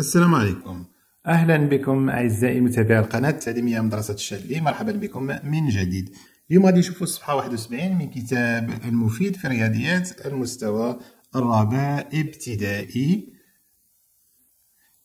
السلام عليكم اهلا بكم اعزائي متابعي القناه التعليميه مدرسه الشاذلي مرحبا بكم من جديد اليوم غادي نشوفوا الصفحه 71 من كتاب المفيد في الرياضيات المستوى الرابع ابتدائي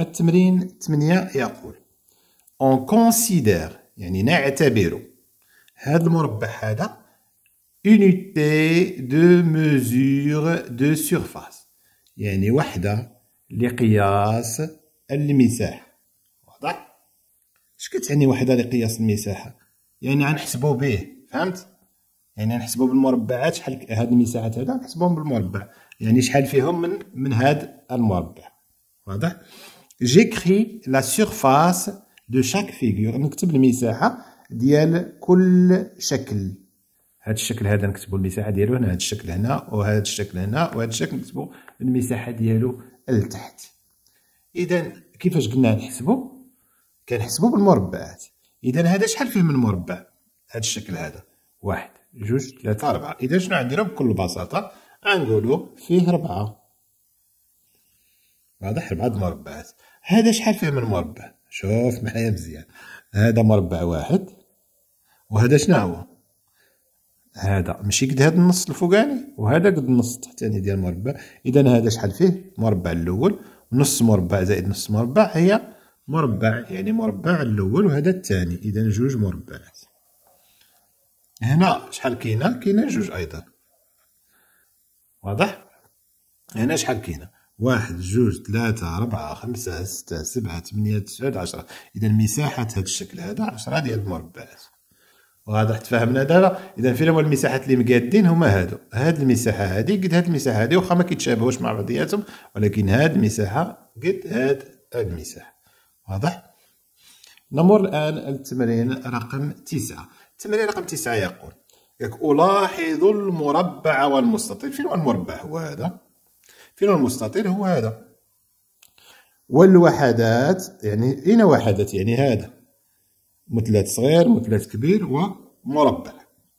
التمرين 8 يقول اون كونسيدير يعني نعتبر هذا المربع هذا unité de mesure de surface يعني وحدة لقياس المساحة واضح اش كتعني وحدة لقياس المساحة يعني غنحسبوا به فهمت يعني نحسبوا بالمربعات شحال هاد المساحات هذا نحسبوهم بالمربع يعني شحال فيهم من من هاد المربع واضح جيكري لا سيرفاس دو شاك فيغور نكتب المساحة ديال كل شكل هاد الشكل هذا نكتبو المساحة ديالو هنا هاد الشكل هنا وهاد الشكل هنا وهاد الشكل نكتبو المساحة ديالو لتحت اذا كيفاش قلنا نحسبو كنحسبو بالمربعات اذا هذا شحال فيه من مربع هذا الشكل هذا واحد جوج ثلاثة أربعة إذا شنو عندنا بكل بساطة غنقولو فيه ربعة واضح ربعة مربعات هذا شحال فيه من مربع شوف معايا مزيان هذا مربع واحد وهذا شنو هو هذا ماشي قد هذا النص الفوقاني وهذا قد النص التحتاني ديال المربع اذا هذا شحال فيه المربع الاول نص مربع زائد نص مربع هي مربع يعني مربع الاول وهذا الثاني اذا جوج مربعات هنا شحال كاينه كاينه جوج ايضا واضح هنا شحال كاينه واحد جوج ثلاثة أربعة خمسة ستة سبعة ثمانية تسعة عشرة إذا مساحة هذا الشكل هذا عشرة ديال المربعات وهذا تفهمنا دابا اذا فين هما المساحات اللي مقادين هما هادو هاد المساحه هادي قد هاد المساحه هادي واخا ما كيتشابهوش مع بعضياتهم ولكن هاد المساحه قد هاد المساحه واضح نمر الان التمرين رقم تسعة التمرين رقم تسعة يقول ياك الاحظ المربع والمستطيل فين هو المربع هو هذا فين هو المستطيل هو هذا والوحدات يعني اين وحدات يعني هذا مثلث صغير مثلث كبير ومربع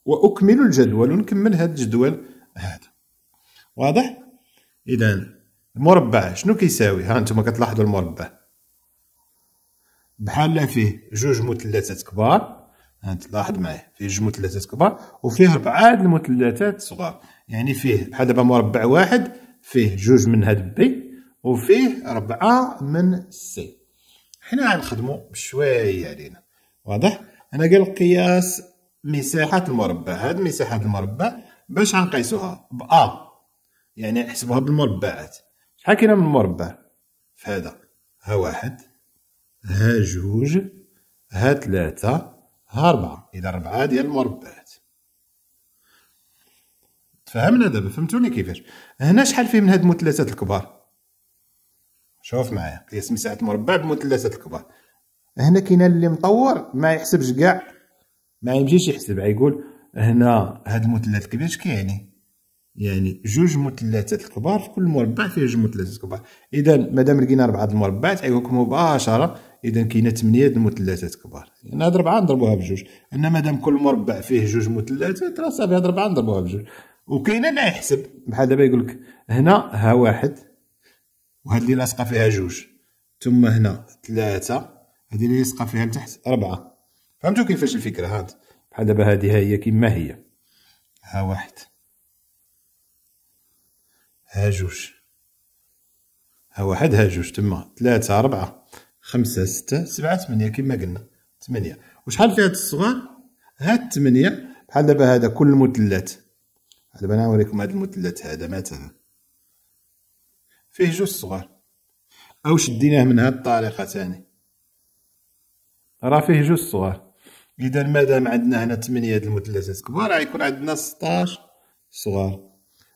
واكمل الجدول نكمل هذا الجدول هذا واضح اذا المربع شنو كيساوي ها انتم كتلاحظوا المربع بحال فيه جوج مثلثات كبار تلاحظ معايا فيه جوج مثلثات كبار وفيه ربعه المثلثات صغار يعني فيه بحال دابا مربع واحد فيه جوج من هاد بي وفيه ربعه من سي حنا غنخدمو بشويه علينا واضح انا قال قياس مساحه المربع هاد مساحه المربع باش غنقيسوها ب ا يعني نحسبوها بالمربعات شحال كاينه من مربع في هذا ها واحد ها جوج ها ثلاثة ها أربعة إذا أربعة ديال المربعات تفهمنا دابا فهمتوني كيفاش هنا شحال فيه من هاد المثلثات الكبار شوف معايا قياس مساحة المربع بالمثلثات الكبار هنا كاين اللي مطور ما يحسبش كاع ما يمشيش يحسب يقول هنا هاد المثلث كبير اش كيعني يعني جوج مثلثات كبار في كل مربع فيه جوج مثلثات كبار اذا مادام لقينا اربعه المربعات عيوك مباشره اذا كاينه د المثلثات كبار يعني هاد اربعه نضربوها بجوج ان مادام كل مربع فيه جوج مثلثات راه صافي هاد اربعه نضربوها بجوج وكاينه اللي يحسب بحال دابا يقولك هنا ها واحد وهاد اللي لاصقه فيها جوج ثم هنا ثلاثه هذه اللي يسقى فيها لتحت أربعة فهمتوا كيفاش الفكرة هاد بحال دابا هذه هي كما هي ها واحد ها جوج ها واحد ها جوج تما ثلاثة أربعة خمسة ستة سبعة ثمانية كما قلنا ثمانية وشحال فيها هاد الصغار هاد ثمانية بحال دابا هذا كل المثلث دابا انا نوريكم هاد المثلث هذا مثلا فيه جوج صغار او شديناه من هاد الطريقه ثاني راه فيه جوج صغار اذا مادام عندنا هنا 8 هاد المثلثات كبار غيكون عندنا 16 صغار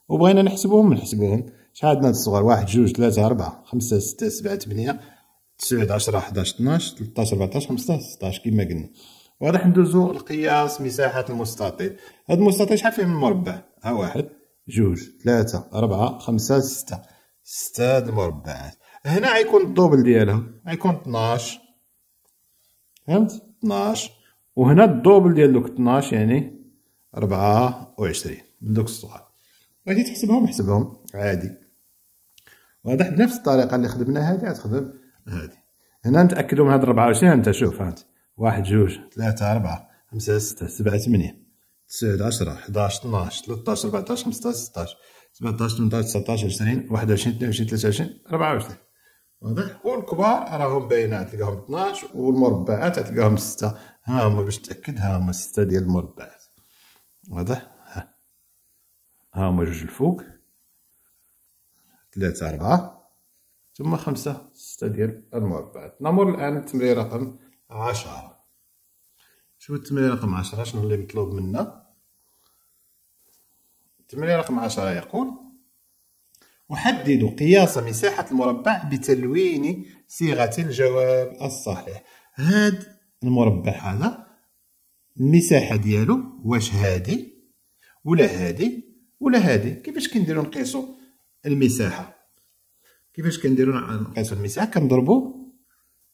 وبغينا نحسبوهم نحسبوهم شحال عندنا الصغار واحد جوج 3 4 خمسة ستة سبعة 8 9 عشرة حداش طناش 13 ربعتاش خمسطاش 16 كيما قلنا وغادي ندوزو لقياس مساحة المستطيل هاد المستطيل شحال فيه من مربع ها واحد جوج ثلاثة أربعة خمسة ستة ستة المربعات هنا غيكون الدوبل ديالها غيكون 12 فهمت 12 وهنا الدوبل ديال دوك 12 يعني 24 من دوك الصغار غادي تحسبهم حسبهم عادي واضح بنفس الطريقه اللي خدمنا هذه غتخدم هذه هنا نتاكدوا من هاد 24 انت شوف هانت واحد جوج ثلاثة أربعة خمسة ستة سبعة ثمانية تسعة عشرة 11 12 13 14 15 16 17 18 19 20 21 22 23 24 واضح والكبار راهم باينات تلقاهم 12 والمربعات تلقاهم 6 ها هما باش تاكد ها هما 6 ديال المربعات واضح ها هما جوج الفوق 3 4 ثم خمسة ستة ديال المربعات نمر الآن التمرين رقم عشرة شوف التمرين رقم عشرة شنو اللي مطلوب منا التمرين رقم عشرة يقول أحدد قياس مساحة المربع بتلوين صيغة الجواب الصحيح هاد المربع هذا المساحة ديالو واش هادي ولا هادي ولا هادي كيفاش كنديرو نقيسو المساحة كيفاش كنديرو نقيسو المساحة كنضربو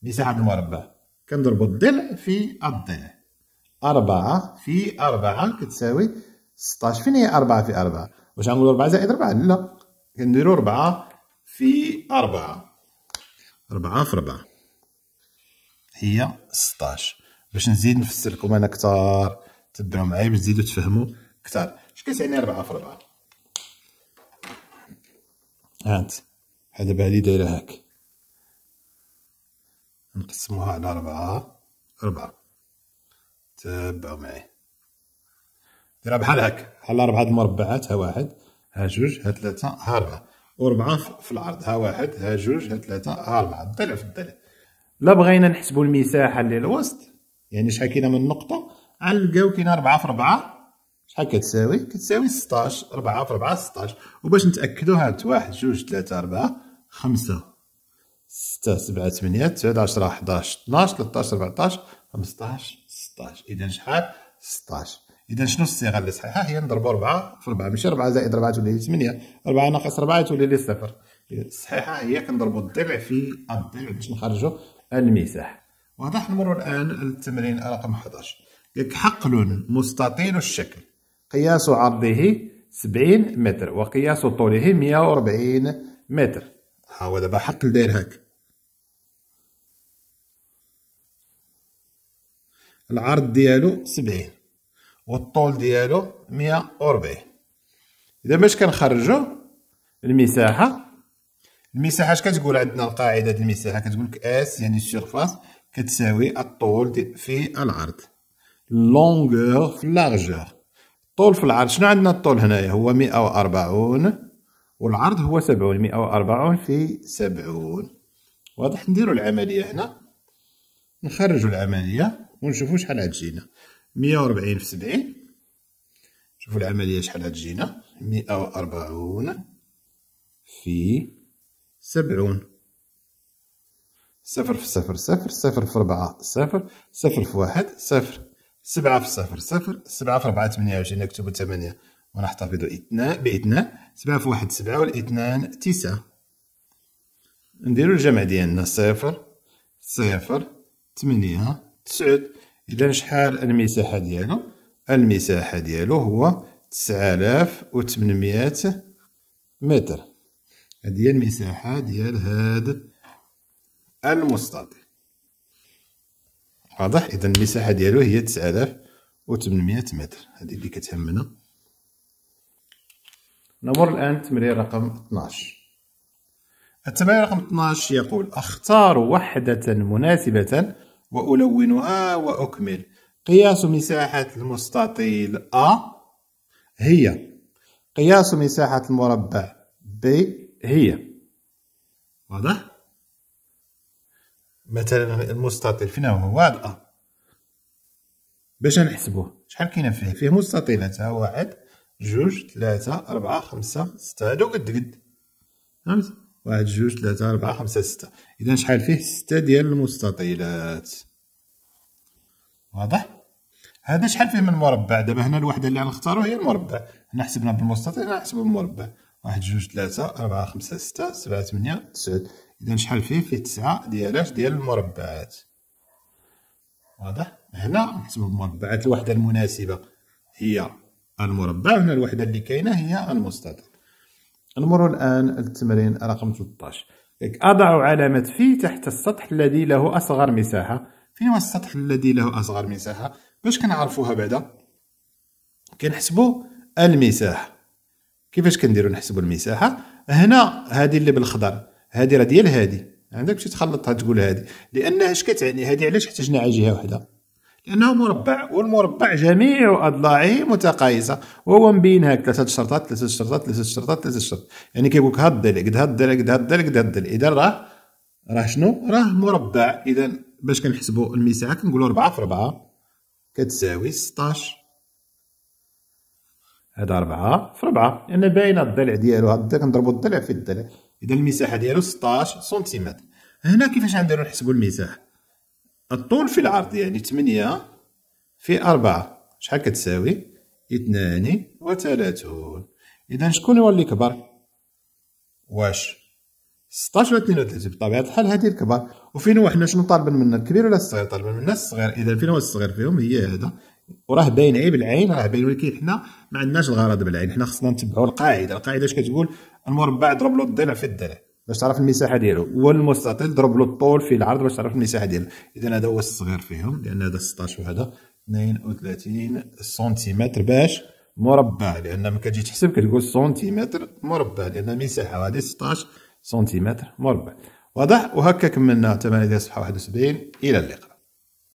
مساحة المربع كنضربو الضلع في الضلع أربعة في أربعة كتساوي ستاش فين هي أربعة في أربعة واش غنقولو أربعة زائد أربعة لا كنديرو ربعة في أربعة ربعة في ربعة هي ستاش باش نزيد نفسر لكم أنا كتار تبعو معايا باش تزيدو تفهمو كتار اش كتعني ربعة في ربعة هانت هذا هادي دايرة هاك نقسموها على ربعة ربعة تبعو معايا ديرها بحال هاك بحال ربعة المربعات ها واحد ها جوج ها ثلاثة ها أربعة وربعة في العرض ها واحد ها جوج ها ثلاثة ها أربعة الضلع في الضلع لا بغينا نحسبوا المساحة اللي الوسط يعني شحال كاينة من نقطة غنلقاو كاينة ربعة في ربعة شحال كتساوي كتساوي 16 4 في 4 16 وباش نتاكدوا هانت 1 2 3 4 5 6 7 8 9 10 11 12 13 14 15 16 اذا شحال 16 اذا شنو الصيغه اللي صحيحه هي نضربو 4 في 4 ماشي 4 زائد 4 تولي 8 4 ناقص 4 تولي لي صفر الصحيحه هي كنضربوا الضلع في الضلع باش نخرجوا المساح واضح نمروا الان للتمرين رقم 11 قالك حقل مستطيل الشكل قياس عرضه 70 متر وقياس طوله 140 متر ها هو دابا حقل داير هاك العرض ديالو 70 والطول ديالو 140 اذا باش كنخرجوا المساحه المساحه اش كتقول عندنا القاعده ديال المساحه كتقول لك اس يعني السيرفاس كتساوي الطول في العرض لونغور في لارجور الطول في العرض شنو عندنا الطول هنايا هو 140 والعرض هو 70 140 في 70 واضح نديروا العمليه هنا نخرجوا العمليه ونشوفوا شحال عاد جينا 140 في 70 شوفوا العملية شحال هتجينا 140 في 70 صفر في صفر صفر صفر في ربعة صفر صفر في واحد صفر سبعة في صفر صفر سبعة في ربعة ثمانية وعشرين نكتبو ثمانية ونحتفظ اثنان باثنان سبعة في واحد سبعة والاثنان تسعة نديرو الجمع ديالنا صفر صفر ثمانية تسعود إذا شحال المساحة ديالو المساحة ديالو هو 9800 متر هذه هي المساحة ديال هذا المستطيل واضح إذا المساحة ديالو هي 9800 متر هذه اللي كتهمنا نمر الآن للتمرين رقم 12 التمرير رقم 12 يقول اختار وحدة مناسبة وألونها وأكمل قياس مساحة المستطيل آ هي قياس مساحة المربع ب هي واضح؟ مثلا المستطيل فين هو هذا آ باش نحسبوه شحال كاين فيه فيه مستطيلات ها واحد جوج ثلاثة أربعة خمسة ستة هادو قد قد فهمت واحد جوج ثلاثة أربعة خمسة ستة إذا شحال فيه ستة ديال المستطيلات واضح هذا شحال فيه من مربع دابا هنا الوحدة اللي غنختارو هي المربع هنا حسبنا بالمستطيل غنحسبو بالمربع واحد جوج ثلاثة أربعة خمسة ستة سبعة ثمانية تسعة إذا شحال فيه فيه تسعة ديالاش ديال المربعات واضح هنا نحسبو بالمربعات الوحدة المناسبة هي المربع هنا الوحدة اللي كاينة هي المستطيل نمر الآن للتمرين رقم 13 أضع علامة في تحت السطح الذي له أصغر مساحة فين هو السطح الذي له أصغر مساحة باش كنعرفوها بعدا كنحسبوا المساحة كيفاش كنديروا نحسبوا المساحة هنا هذه اللي بالخضر هذه راه ديال هذه عندك باش تخلطها تقول هذه لان اش كتعني هذه علاش احتاجنا على جهه وحده لأنه مربع والمربع جميع أضلاعه متقايسة وهو مبين هكا ثلاثة شرطات ثلاثة شرطات ثلاثة شرطات ثلاثة شرطات يعني كيقول لك هاد الضلع قد هاد الضلع قد هاد الضلع قد هاد الضلع إذا راه راه شنو راه مربع إذا باش كنحسبوا المساحة كنقولوا 4 في 4 كتساوي 16 هذا 4 في 4 لأن يعني باينة الضلع ديالو هاد كنضربوا الضلع في الضلع إذا المساحة ديالو 16 سنتيمتر هنا كيفاش غنديروا نحسبوا المساحة الطول في العرض يعني 8 في 4 شحال كتساوي 32 اذا شكون هو اللي كبر واش 16 ولا 32 بطبيعه الحال هذه الكبر وفين هو حنا شنو طالبين منا الكبير ولا الصغير طالبين منا الصغير اذا فين هو الصغير فيهم هي هذا وراه باين عيب العين راه باين ولكن حنا ما عندناش الغرض بالعين حنا خصنا نتبعوا القاعده القاعده اش كتقول المربع ضرب له الضلع في الضلع باش تعرف المساحه ديالو والمستطيل ضرب له الطول في العرض باش تعرف المساحه ديالو اذا هذا هو الصغير فيهم لان هذا 16 وهذا 32 سنتيمتر باش مربع لان ما كتجي تحسب كتقول سنتيمتر مربع لان المساحه هذه 16 سنتيمتر مربع واضح وهكا كملنا 8 ديال الصفحه 71 الى اللقاء